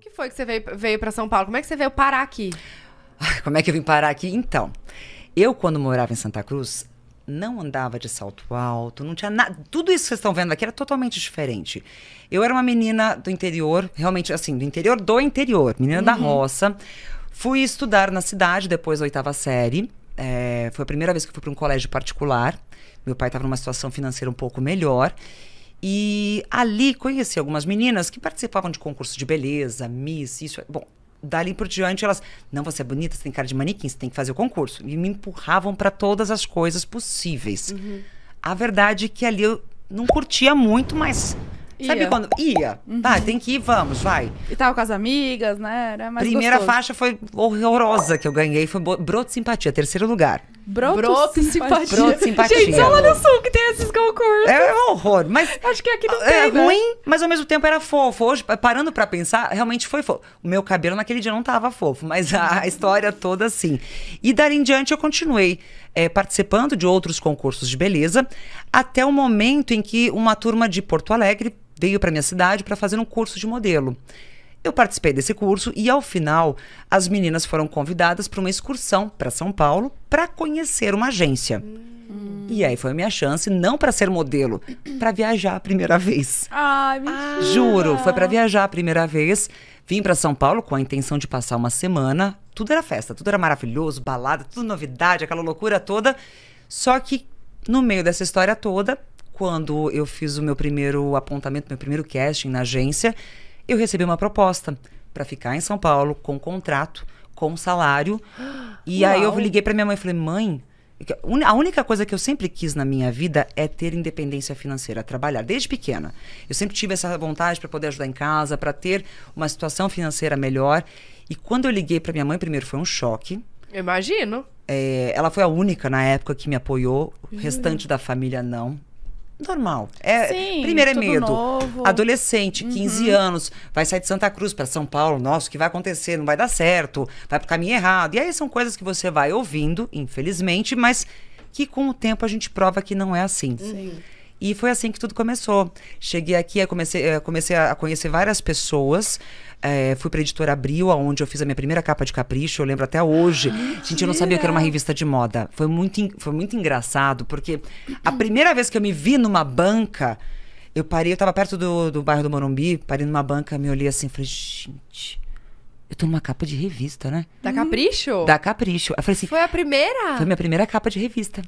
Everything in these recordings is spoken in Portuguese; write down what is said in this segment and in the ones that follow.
que foi que você veio, veio para São Paulo? Como é que você veio parar aqui? Como é que eu vim parar aqui? Então, eu quando morava em Santa Cruz, não andava de salto alto, não tinha nada. Tudo isso que vocês estão vendo aqui era totalmente diferente. Eu era uma menina do interior, realmente assim, do interior do interior, menina uhum. da roça. Fui estudar na cidade depois da oitava série. É, foi a primeira vez que fui para um colégio particular. Meu pai estava numa situação financeira um pouco melhor. E ali conheci algumas meninas que participavam de concursos de beleza, Miss, isso. É, bom, dali por diante elas, não, você é bonita, você tem cara de manequim, você tem que fazer o concurso. E me empurravam para todas as coisas possíveis. Uhum. A verdade é que ali eu não curtia muito, mas. Ia. Sabe quando? Ia. Uhum. Tá, tem que ir, vamos, vai. E tava com as amigas, né? Era mais Primeira gostoso. faixa foi horrorosa que eu ganhei, foi Broto Simpatia, terceiro lugar. Broto, broto simpatia. simpatia. Broto Simpatia. Gente, só lá no sul que tem essa horror. Mas. Acho que aqui não é né? ruim, mas ao mesmo tempo era fofo. Hoje, parando para pensar, realmente foi fofo. O meu cabelo naquele dia não tava fofo, mas a, a história toda assim. E dali em diante eu continuei é, participando de outros concursos de beleza, até o momento em que uma turma de Porto Alegre veio para minha cidade para fazer um curso de modelo. Eu participei desse curso e, ao final, as meninas foram convidadas para uma excursão para São Paulo para conhecer uma agência. Hum. E aí foi a minha chance, não para ser modelo, para viajar a primeira vez. Ai, mentira. Ah. Juro, foi para viajar a primeira vez. Vim para São Paulo com a intenção de passar uma semana. Tudo era festa, tudo era maravilhoso, balada, tudo novidade, aquela loucura toda. Só que no meio dessa história toda, quando eu fiz o meu primeiro apontamento, meu primeiro casting na agência, eu recebi uma proposta para ficar em São Paulo com contrato, com salário. E Uau. aí eu liguei para minha mãe e falei: "Mãe, a única coisa que eu sempre quis na minha vida é ter independência financeira, trabalhar desde pequena. Eu sempre tive essa vontade para poder ajudar em casa, para ter uma situação financeira melhor. E quando eu liguei para minha mãe, primeiro foi um choque. Imagino. É, ela foi a única na época que me apoiou, o hum. restante uhum. da família não normal. É, Sim, primeiro é medo. Novo. Adolescente, 15 uhum. anos, vai sair de Santa Cruz para São Paulo. Nossa, o que vai acontecer? Não vai dar certo, vai pro caminho errado. E aí são coisas que você vai ouvindo, infelizmente, mas que com o tempo a gente prova que não é assim. Sim. E foi assim que tudo começou. Cheguei aqui, comecei, eh, comecei a conhecer várias pessoas. É, fui para a editora Abril, onde eu fiz a minha primeira capa de capricho, eu lembro até hoje. Ah, Gente, eu não sabia que era uma revista de moda. Foi muito, foi muito engraçado, porque a primeira vez que eu me vi numa banca, eu parei, eu estava perto do, do bairro do Morumbi, parei numa banca, me olhei assim, falei, gente. Eu tô numa capa de revista, né? Da Capricho? Da Capricho. Eu falei assim. Foi a primeira? Foi a minha primeira capa de revista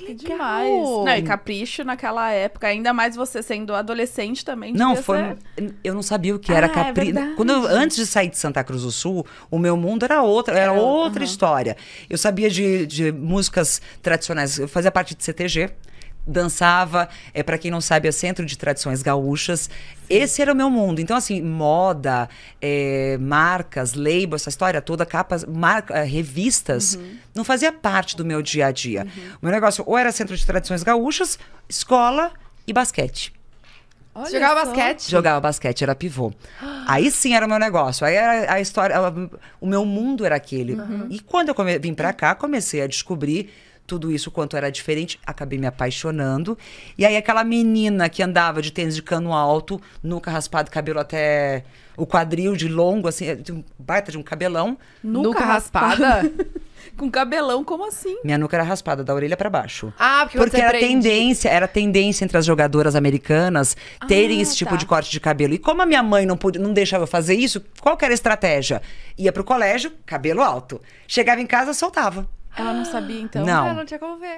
que legal. Demais. Não, e capricho naquela época, ainda mais você sendo adolescente também. Não, foi. Ser... Eu não sabia o que era ah, capricho. É Quando eu, antes de sair de Santa Cruz do Sul, o meu mundo era outra, era, outra história. Eu sabia de, de músicas tradicionais. Eu fazia parte de CTG, dançava, é para quem não sabe, é centro de tradições gaúchas. Esse era o meu mundo. Então, assim, moda, é, marcas, label, essa história toda, capas, marca, é, revistas, uhum. não fazia parte do meu dia a dia. Uhum. O meu negócio ou era centro de tradições gaúchas, escola e basquete. Olha jogava só. basquete? Jogava basquete, era pivô. Aí sim era o meu negócio. Aí era a história. O meu mundo era aquele. Uhum. E quando eu vim para cá, comecei a descobrir tudo isso, quanto era diferente, acabei me apaixonando. E aí aquela menina que andava de tênis de cano alto, nunca raspado cabelo até o quadril de longo, assim, é, baita de um cabelão. Nuca, nuca raspada? Com cabelão, como assim? Minha nuca era raspada, da orelha para baixo. Ah, porque, porque era tendência, era tendência entre as jogadoras americanas terem ah, esse tipo tá. de corte de cabelo. E como a minha mãe não, podia, não deixava fazer isso, qual era a estratégia? Ia pro colégio, cabelo alto. Chegava em casa, soltava. Ela não sabia, então? Não. Ela não tinha como ver.